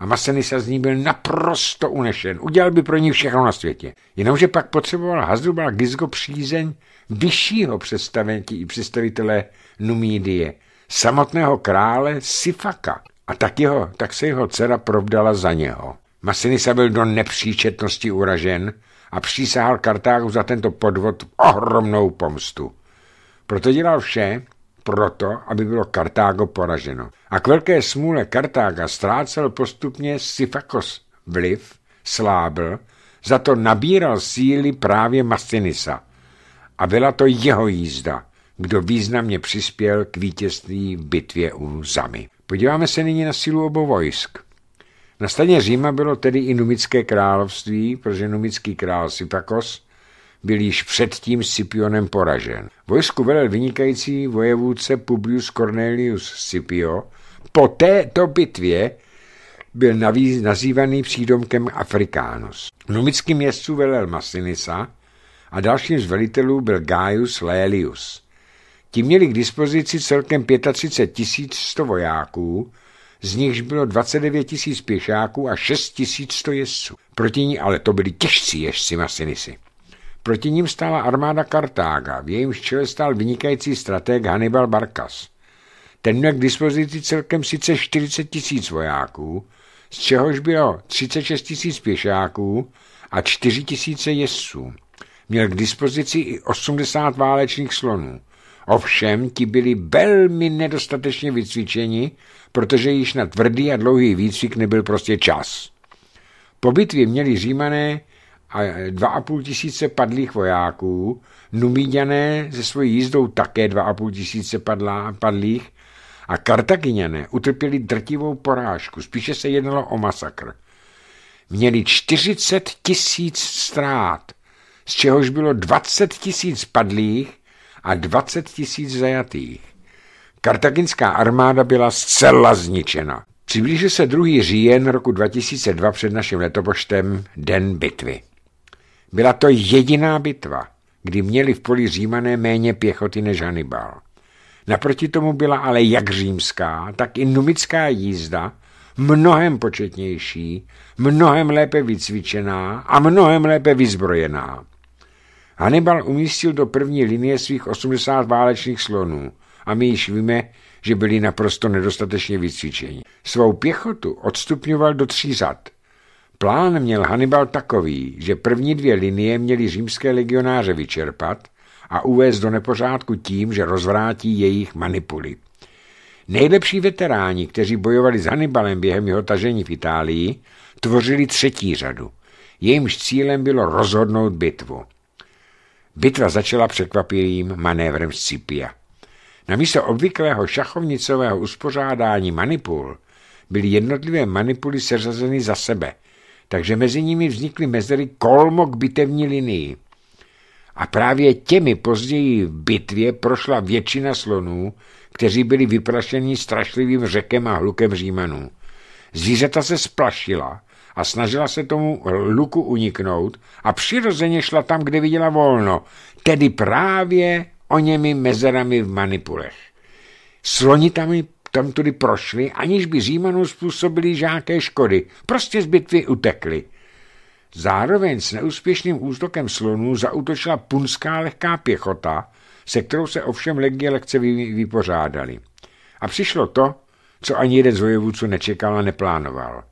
a Masenisa z ní byl naprosto unešen. Udělal by pro ní všechno na světě. Jenomže pak potřeboval Hazrubal Gizgo přízeň vyššího představení i představitele Numídie, samotného krále Sifaka. A tak, jeho, tak se jeho dcera provdala za něho. Masinisa byl do nepříčetnosti uražen a přísahal Kartágu za tento podvod ohromnou pomstu. Proto dělal vše, proto, aby bylo Kartágo poraženo. A k velké smůle Kartága ztrácel postupně Syfakos vliv, slábl, za to nabíral síly právě Mastinisa. A byla to jeho jízda, kdo významně přispěl k vítězství v bitvě u Zamy. Podíváme se nyní na sílu obou vojsk. Na straně Říma bylo tedy i numické království, protože numický král Syfakos byl již předtím Scipionem poražen. Vojsku velel vynikající vojevůdce Publius Cornelius Scipio. Po této bitvě byl navíc nazývaný přídomkem Afrikánus. Numickým městců velel Masinisa a dalším z velitelů byl Gaius Laelius. Ti měli k dispozici celkem 35 100 vojáků, z nichž bylo 29 000 pěšáků a 6 100 jezdců. Proti ní ale to byli těžcí jezdci Masinisy. Proti ním stála armáda Kartága, v jejímž čele stál vynikající strateg Hannibal Barkas. Ten měl k dispozici celkem sice 40 tisíc vojáků, z čehož bylo 36 tisíc pěšáků a 4 tisíce jezdců. Měl k dispozici i 80 válečných slonů. Ovšem, ti byli velmi nedostatečně vycvičeni, protože již na tvrdý a dlouhý výcvik nebyl prostě čas. Po bitvě měli římané a půl tisíce padlých vojáků, Numíďané se svojí jízdou také dva a půl tisíce padlá, padlých a Kartagiňané utrpěli drtivou porážku, spíše se jednalo o masakr. Měli 40 tisíc ztrát, z čehož bylo 20 tisíc padlých a 20 tisíc zajatých. Kartaginská armáda byla zcela zničena. Přiblížil se 2. říjen roku 2002 před naším letopočtem Den bitvy. Byla to jediná bitva, kdy měli v poli římané méně pěchoty než Hannibal. Naproti tomu byla ale jak římská, tak i numická jízda mnohem početnější, mnohem lépe vycvičená a mnohem lépe vyzbrojená. Hannibal umístil do první linie svých 80 válečných slonů a my již víme, že byli naprosto nedostatečně vycvičeni. Svou pěchotu odstupňoval do tří řad – Plán měl Hannibal takový, že první dvě linie měly římské legionáře vyčerpat a uvést do nepořádku tím, že rozvrátí jejich manipuly. Nejlepší veteráni, kteří bojovali s Hannibalem během jeho tažení v Itálii, tvořili třetí řadu. Jejímž cílem bylo rozhodnout bitvu. Bitva začala překvapivým manévrem Scipia. Na místo obvyklého šachovnicového uspořádání manipul byly jednotlivé manipuly seřazeny za sebe takže mezi nimi vznikly mezery kolmo k bitevní linii. A právě těmi později v bitvě prošla většina slonů, kteří byli vyprašeni strašlivým řekem a hlukem římanů. Zvířata se splašila a snažila se tomu luku uniknout a přirozeně šla tam, kde viděla volno, tedy právě o němi mezerami v manipulech. Sloni tam tam tudy prošli, aniž by Římanům způsobili žáké škody. Prostě z bitvy utekli. Zároveň s neúspěšným útokem slonů zautočila punská lehká pěchota, se kterou se ovšem legie lekce vypořádali. A přišlo to, co ani jeden z vojevůců nečekal a neplánoval.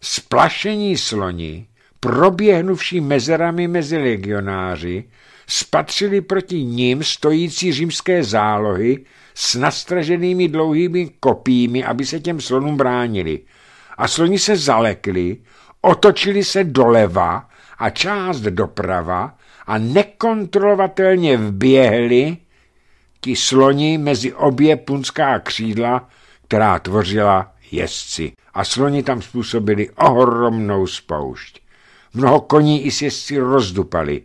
Splašení sloni, proběhnuvší mezerami mezi legionáři, spatřili proti ním stojící římské zálohy, s nastraženými dlouhými kopími, aby se těm slonům bránili. A sloni se zalekli, otočili se doleva a část doprava a nekontrolovatelně vběhli ti sloni mezi obě punská křídla, která tvořila jezdci. A sloni tam způsobili ohromnou spoušť. Mnoho koní i sjezdci rozdupali.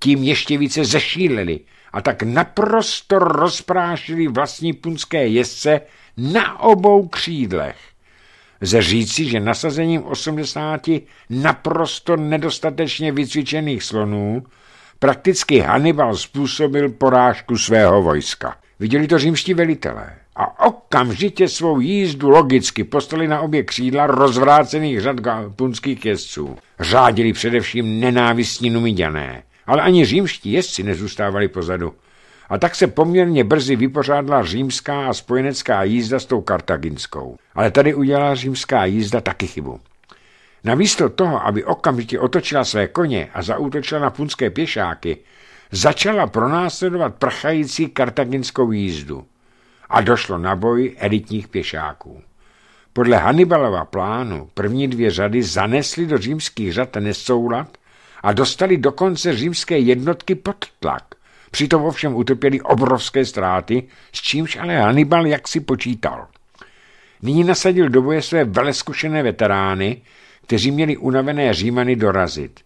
Tím ještě více zešíleli a tak naprosto rozprášili vlastní punské jezdce na obou křídlech. Ze říci, že nasazením 80 naprosto nedostatečně vycvičených slonů prakticky Hannibal způsobil porážku svého vojska. Viděli to římští velitelé a okamžitě svou jízdu logicky postali na obě křídla rozvrácených řad punských jezdců. Řádili především nenávistní numidiané, ale ani římští jezdci nezůstávali pozadu. A tak se poměrně brzy vypořádala římská a spojenecká jízda s tou kartaginskou. Ale tady udělala římská jízda taky chybu. Namísto toho, aby okamžitě otočila své koně a zaútočila na punské pěšáky, začala pronásledovat prchající kartaginskou jízdu. A došlo na boj elitních pěšáků. Podle Hannibalova plánu první dvě řady zanesly do římských řad nesoulad a dostali dokonce římské jednotky pod tlak. Přitom ovšem utrpěli obrovské ztráty, s čímž ale Hannibal jaksi počítal. Nyní nasadil do boje své veleskušené veterány, kteří měli unavené Římany dorazit.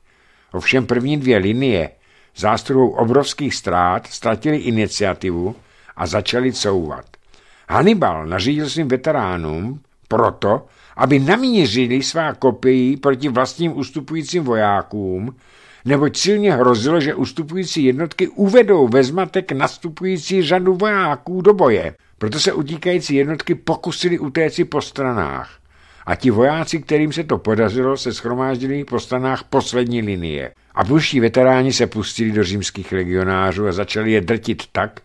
Ovšem první dvě linie zástruhou obrovských ztrát ztratili iniciativu a začali couvat. Hannibal nařídil svým veteránům proto, aby namířili svá kopii proti vlastním ustupujícím vojákům, neboť silně hrozilo, že ustupující jednotky uvedou ve zmatek nastupující řadu vojáků do boje. Proto se utíkající jednotky pokusili utéci po stranách. A ti vojáci, kterým se to podařilo, se schromáždili po stranách poslední linie. A pruští veteráni se pustili do římských legionářů a začali je drtit tak,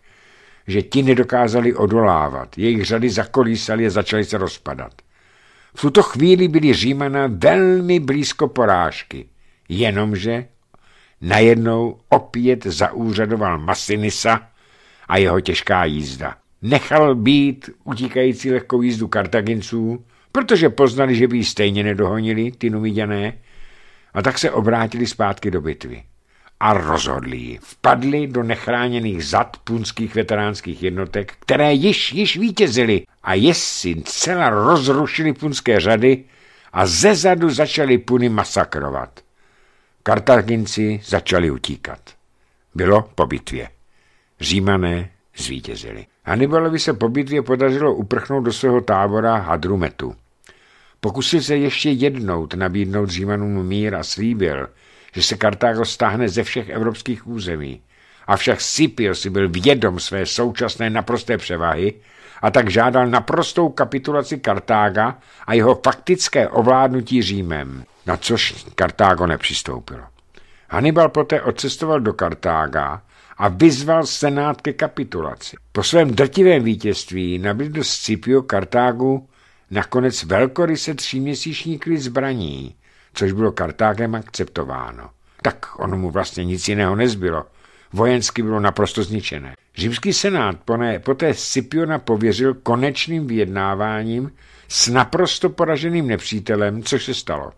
že ti nedokázali odolávat. Jejich řady zakolísali a začali se rozpadat. V tuto chvíli byli Římana velmi blízko porážky, jenomže najednou opět zaúřadoval Masinisa a jeho těžká jízda. Nechal být utíkající lehkou jízdu Kartaginců, protože poznali, že by ji stejně nedohonili, ty numiděné, a tak se obrátili zpátky do bitvy. A rozhodli ji. Vpadli do nechráněných zad punských veteránských jednotek, které již, již vítězili a jesi celá rozrušili punské řady a zezadu začali puny masakrovat. Kartaginci začali utíkat. Bylo po bitvě. Římané zvítězili. Hannibalovi se po bitvě podařilo uprchnout do svého tábora Hadrumetu. Pokusil se ještě jednou nabídnout Římanům mír a slíbil, že se Kartágo stáhne ze všech evropských území. Avšak Scipio si byl vědom své současné naprosté převahy a tak žádal naprostou kapitulaci Kartága a jeho faktické ovládnutí Římem, na což Kartágo nepřistoupilo. Hannibal poté odcestoval do Kartága a vyzval senát ke kapitulaci. Po svém drtivém vítězství nabídl Scipio Kartágu nakonec velkoryse tříměsíční klid zbraní, což bylo Kartágem akceptováno. Tak ono mu vlastně nic jiného nezbylo, vojensky bylo naprosto zničené. Římský senát poné, poté Scipiona pověřil konečným vyjednáváním s naprosto poraženým nepřítelem, což se stalo.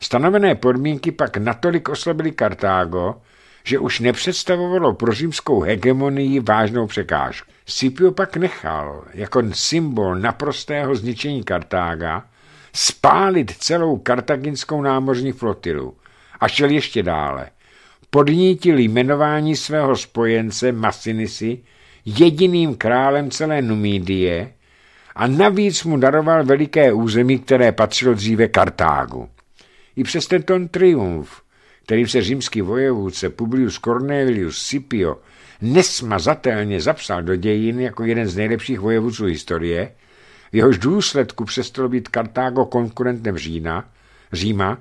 Stanovené podmínky pak natolik oslabily Kartágo, že už nepředstavovalo pro římskou hegemonii vážnou překážku. Scipio pak nechal jako symbol naprostého zničení Kartága spálit celou kartaginskou námořní flotilu a šel ještě dále – podnítil jmenování svého spojence Masinisy jediným králem celé Numídie a navíc mu daroval veliké území, které patřilo dříve Kartágu. I přes tento triumf, kterým se římský vojevůdce Publius Cornelius Scipio nesmazatelně zapsal do dějin jako jeden z nejlepších vojevůdců historie, v jehož důsledku přestalo být Kartágo konkurentem Řína, Říma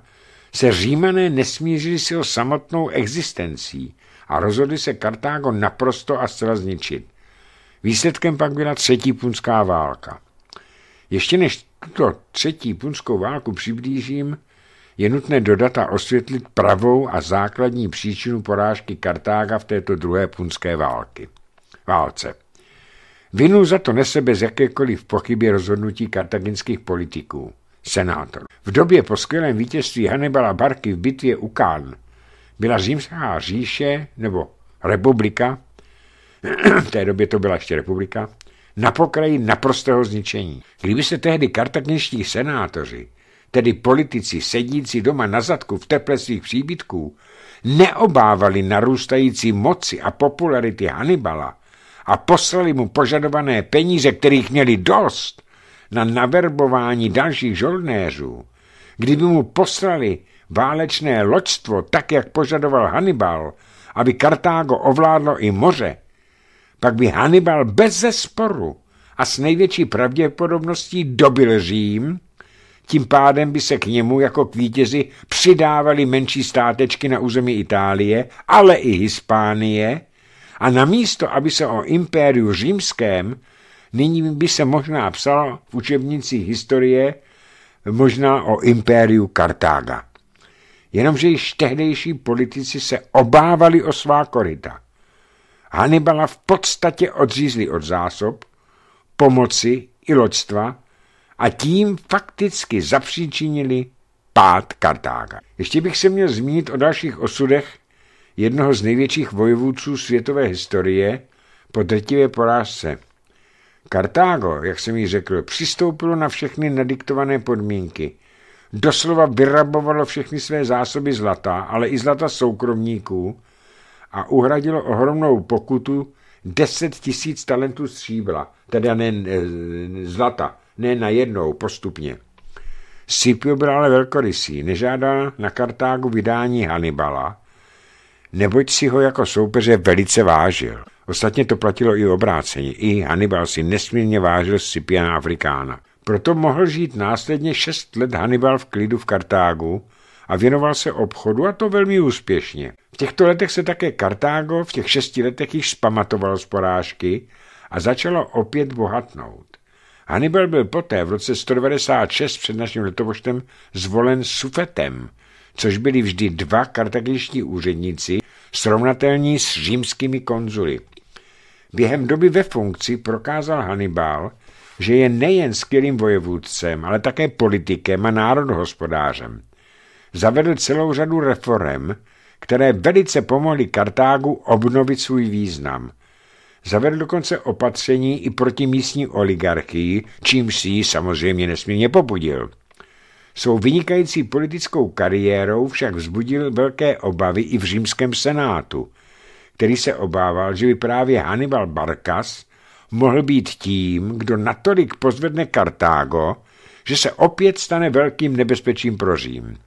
se římané nesmířili s jeho samotnou existencí a rozhodli se Kartágo naprosto a zcela zničit. Výsledkem pak byla třetí punská válka. Ještě než tuto třetí punskou válku přiblížím, je nutné dodat a osvětlit pravou a základní příčinu porážky Kartága v této druhé punské války. Válce. Vinu za to nese bez jakékoliv pochyby rozhodnutí kartaginských politiků senátor. V době po skvělém vítězství Hannibala Barky v bitvě u Kán byla římská říše, nebo republika, *clears throat* v té době to byla ještě republika, na pokraji naprostého zničení. Kdyby se tehdy kartagnečtí senátoři, tedy politici sedící doma na zadku v teple svých příbytků, neobávali narůstající moci a popularity Hannibala a poslali mu požadované peníze, kterých měli dost, na naverbování dalších žolnéřů, kdyby mu poslali válečné loďstvo, tak jak požadoval Hannibal, aby Kartágo ovládlo i moře, pak by Hannibal bez zesporu a s největší pravděpodobností dobil Řím, tím pádem by se k němu jako k vítězi přidávaly menší státečky na území Itálie, ale i Hispánie, a namísto, aby se o impériu římském Nyní by se možná psalo v učebnici historie možná o impériu Kartága. Jenomže již tehdejší politici se obávali o svá korita. Hannibala v podstatě odřízli od zásob, pomoci i loďstva a tím fakticky zapříčinili pád Kartága. Ještě bych se měl zmínit o dalších osudech jednoho z největších vojevůdců světové historie po drtivé porážce Kartágo, jak jsem jí řekl, přistoupilo na všechny nadiktované podmínky. Doslova vyrabovalo všechny své zásoby zlata, ale i zlata soukromníků a uhradilo ohromnou pokutu 10 tisíc talentů stříbla, teda ne, zlata, ne na jednou, postupně. Scipio byl ale velkorysý, nežádal na Kartágu vydání Hannibala, neboť si ho jako soupeře velice vážil. Ostatně to platilo i obráceně. I Hannibal si nesmírně vážil Scipiana Afrikána. Proto mohl žít následně šest let Hannibal v klidu v Kartágu a věnoval se obchodu a to velmi úspěšně. V těchto letech se také Kartágo v těch šesti letech již zpamatoval z porážky a začalo opět bohatnout. Hannibal byl poté v roce 196 před naším letovoštem zvolen sufetem, což byli vždy dva kartaginští úředníci, srovnatelní s římskými konzuly. Během doby ve funkci prokázal Hannibal, že je nejen skvělým vojevůdcem, ale také politikem a národohospodářem. Zavedl celou řadu reform, které velice pomohly Kartágu obnovit svůj význam. Zavedl dokonce opatření i proti místní oligarchii, čímž si ji samozřejmě nesmírně pobudil. Svou vynikající politickou kariérou však vzbudil velké obavy i v římském senátu – který se obával, že by právě Hannibal Barkas mohl být tím, kdo natolik pozvedne Kartágo, že se opět stane velkým nebezpečím pro Řím.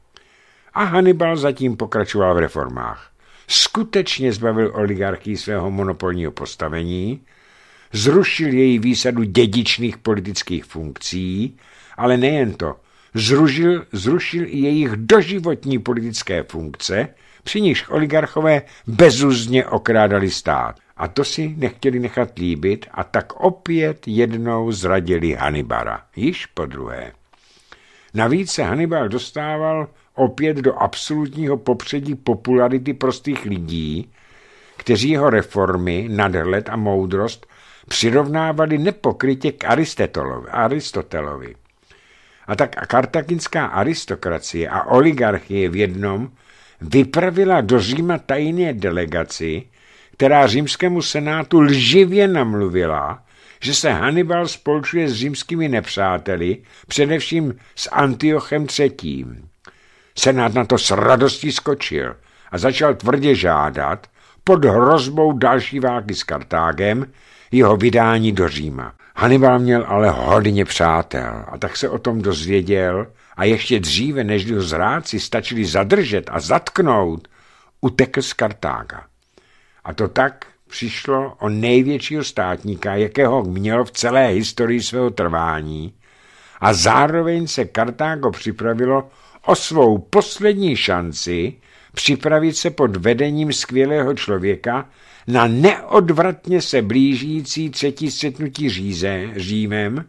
A Hannibal zatím pokračoval v reformách. Skutečně zbavil oligarchii svého monopolního postavení, zrušil její výsadu dědičných politických funkcí, ale nejen to, zrušil, zrušil i jejich doživotní politické funkce, při níž oligarchové bezuzně okrádali stát. A to si nechtěli nechat líbit a tak opět jednou zradili Hannibara, již po druhé. Navíc se Hannibal dostával opět do absolutního popředí popularity prostých lidí, kteří jeho reformy, nadhled a moudrost přirovnávali nepokrytě k Aristotelovi. A tak kartakinská aristokracie a oligarchie v jednom vypravila do Říma tajné delegaci, která římskému senátu lživě namluvila, že se Hannibal spolčuje s římskými nepřáteli, především s Antiochem III. Senát na to s radostí skočil a začal tvrdě žádat pod hrozbou další války s Kartágem jeho vydání do Říma. Hannibal měl ale hodně přátel a tak se o tom dozvěděl a ještě dříve, než ho zráci stačili zadržet a zatknout, utekl z Kartága. A to tak přišlo o největšího státníka, jakého měl v celé historii svého trvání a zároveň se Kartágo připravilo o svou poslední šanci připravit se pod vedením skvělého člověka na neodvratně se blížící třetí střetnutí říze, Římem,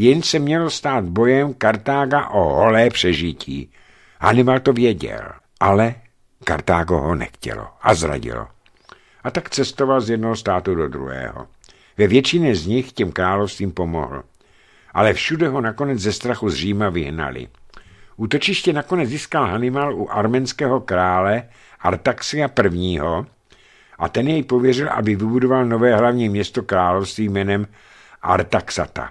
jen se mělo stát bojem Kartága o holé přežití. Hannibal to věděl, ale Kartágo ho nechtělo a zradilo. A tak cestoval z jednoho státu do druhého. Ve většině z nich těm královstvím pomohl. Ale všude ho nakonec ze strachu z Říma vyhnali. Útočiště nakonec získal Hannibal u arménského krále Artaxia I. a ten jej pověřil, aby vybudoval nové hlavní město království jménem Artaxata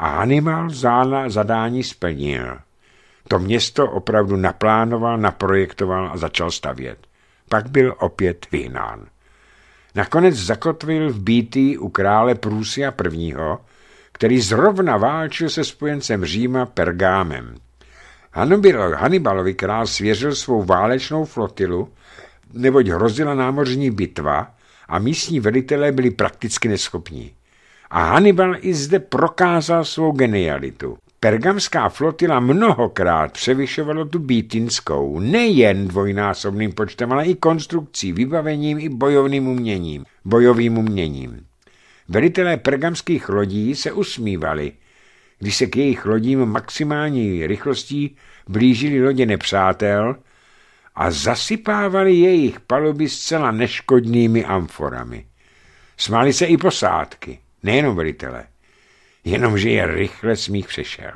a Hannibal zána zadání splnil. To město opravdu naplánoval, naprojektoval a začal stavět. Pak byl opět vyhnán. Nakonec zakotvil v Bítý u krále Prusia I., který zrovna válčil se spojencem Říma Pergámem. Hannibalovi král svěřil svou válečnou flotilu, neboť hrozila námořní bitva a místní velitelé byli prakticky neschopní a Hannibal i zde prokázal svou genialitu. Pergamská flotila mnohokrát převyšovala tu býtinskou, nejen dvojnásobným počtem, ale i konstrukcí, vybavením i bojovným uměním, bojovým uměním. Velitelé pergamských lodí se usmívali, když se k jejich lodím maximální rychlostí blížili lodě nepřátel a zasypávali jejich paluby zcela neškodnými amforami. Smáli se i posádky nejenom velitele, jenomže je rychle smích přešel.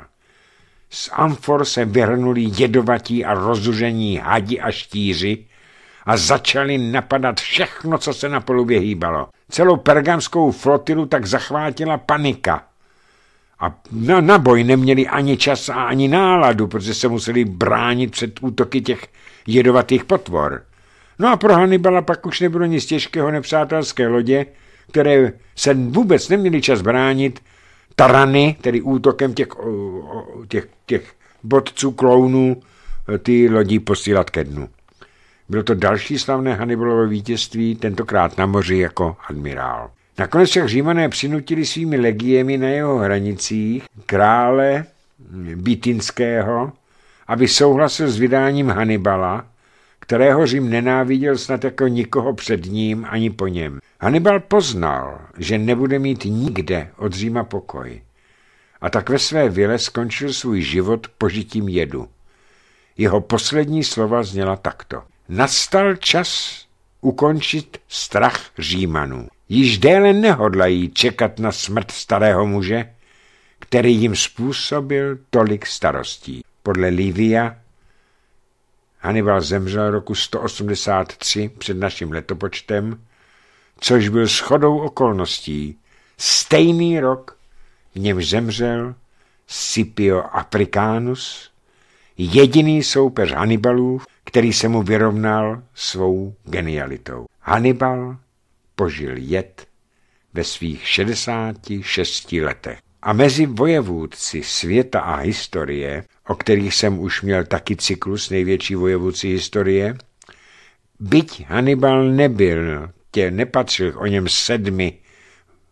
Z amfor se vyhrnuli jedovatí a rozužení hadi a štíři a začali napadat všechno, co se na polubě hýbalo. Celou pergamskou flotilu tak zachvátila panika. A na, na boj neměli ani čas a ani náladu, protože se museli bránit před útoky těch jedovatých potvor. No a pro Hannibala pak už nebylo nic těžkého nepřátelské lodě, které se vůbec neměly čas bránit, tarany, tedy útokem těch, těch, těch bodců, klounů, ty lodí posílat ke dnu. Bylo to další slavné Hannibalovo vítězství, tentokrát na moři jako admirál. Nakonec však římané přinutili svými legiemi na jeho hranicích krále Bitinského, aby souhlasil s vydáním Hannibala, kterého Řím nenáviděl snad jako nikoho před ním ani po něm. Hannibal poznal, že nebude mít nikde od Říma pokoj. A tak ve své vile skončil svůj život požitím jedu. Jeho poslední slova zněla takto. Nastal čas ukončit strach Římanů. Již déle nehodlají čekat na smrt starého muže, který jim způsobil tolik starostí. Podle Livia Hannibal zemřel roku 183 před naším letopočtem, což byl shodou okolností stejný rok, v němž zemřel Scipio Africanus, jediný soupeř Hannibalů, který se mu vyrovnal svou genialitou. Hannibal požil jed ve svých 66 letech a mezi vojevůdci světa a historie, o kterých jsem už měl taky cyklus největší vojevůdci historie, byť Hannibal nebyl, tě nepatřil o něm sedmi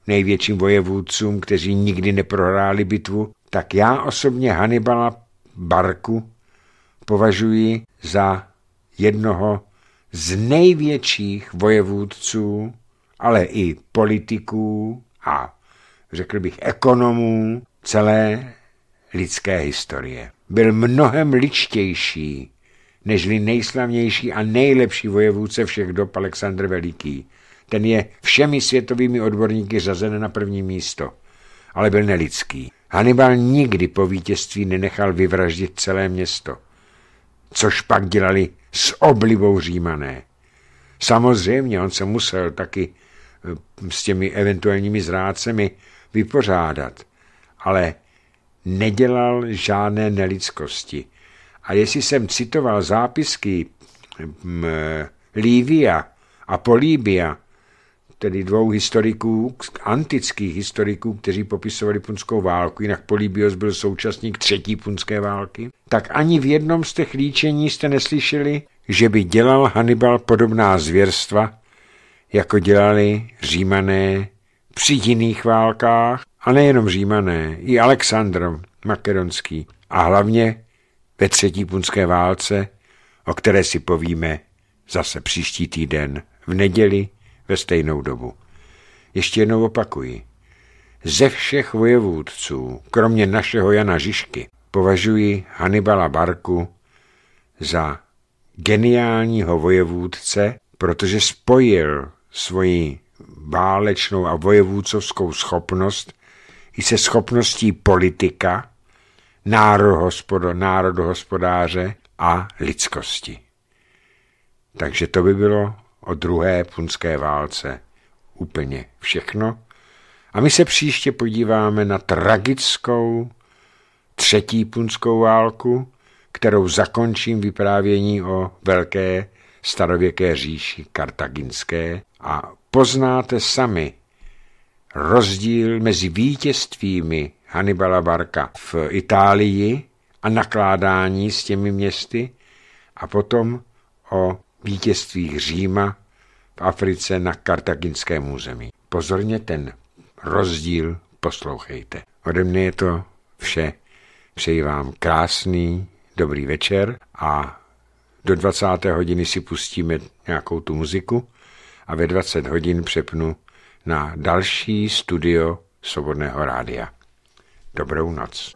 největším vojevůdcům, kteří nikdy neprohráli bitvu, tak já osobně Hannibala Barku považuji za jednoho z největších vojevůdců, ale i politiků a řekl bych, ekonomů celé lidské historie. Byl mnohem ličtější nežli nejslavnější a nejlepší vojevůdce všech dob Alexandr Veliký. Ten je všemi světovými odborníky řazen na první místo, ale byl nelidský. Hannibal nikdy po vítězství nenechal vyvraždit celé město, což pak dělali s oblibou římané. Samozřejmě on se musel taky eh, s těmi eventuálními zrádcemi vypořádat, ale nedělal žádné nelidskosti. A jestli jsem citoval zápisky mm, Lívia a Políbia, tedy dvou historiků, antických historiků, kteří popisovali punskou válku, jinak Políbios byl současník třetí punské války, tak ani v jednom z těch líčení jste neslyšeli, že by dělal Hannibal podobná zvěrstva, jako dělali římané při jiných válkách, a nejenom římané, i Aleksandr Makedonský a hlavně ve třetí punské válce, o které si povíme zase příští týden v neděli ve stejnou dobu. Ještě jednou opakuji. Ze všech vojevůdců, kromě našeho Jana Žižky, považuji Hannibala Barku za geniálního vojevůdce, protože spojil svoji válečnou a vojevůcovskou schopnost i se schopností politika, národohospodáře a lidskosti. Takže to by bylo o druhé punské válce úplně všechno. A my se příště podíváme na tragickou třetí punskou válku, kterou zakončím vyprávění o velké starověké říši kartaginské a poznáte sami rozdíl mezi vítězstvími Hannibala Barka v Itálii a nakládání s těmi městy a potom o vítězstvích Říma v Africe na kartaginském území. Pozorně ten rozdíl poslouchejte. Ode mne je to vše. Přeji vám krásný, dobrý večer a do 20. hodiny si pustíme nějakou tu muziku a ve 20 hodin přepnu na další studio Svobodného rádia. Dobrou noc.